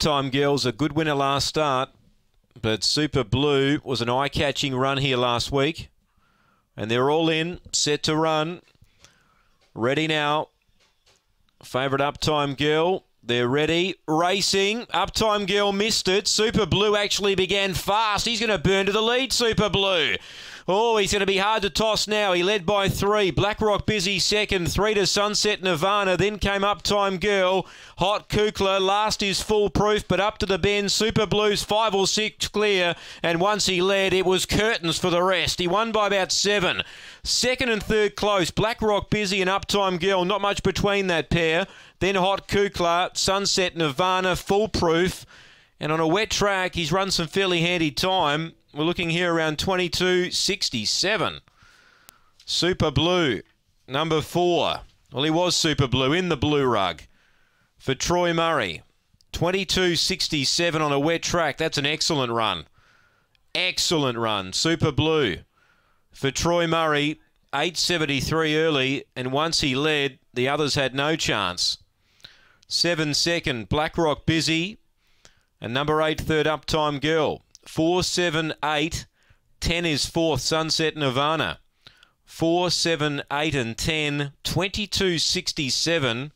Time Girls, a good winner last start, but Super Blue was an eye-catching run here last week. And they're all in, set to run. Ready now. Favourite Uptime Girl. They're ready. Racing. Uptime Girl missed it. Super Blue actually began fast. He's going to burn to the lead, Super Blue. Oh, he's going to be hard to toss now. He led by three. Blackrock busy second. Three to Sunset Nirvana. Then came Uptime Girl. Hot Kukla. Last is foolproof, but up to the bend. Super Blues five or six clear. And once he led, it was curtains for the rest. He won by about seven. Second and third close. Blackrock busy and Uptime Girl. Not much between that pair. Then Hot Kukla. Sunset Nirvana. Foolproof. And on a wet track, he's run some fairly handy time. We're looking here around 22.67. Super Blue, number four. Well, he was Super Blue in the blue rug for Troy Murray. 22.67 on a wet track. That's an excellent run. Excellent run. Super Blue for Troy Murray. 8.73 early, and once he led, the others had no chance. Seven second, Blackrock Busy. And number eight, third up time girl. Four, seven, eight. Ten is fourth. Sunset Nirvana. Four, seven, eight, and ten. Twenty-two sixty-seven.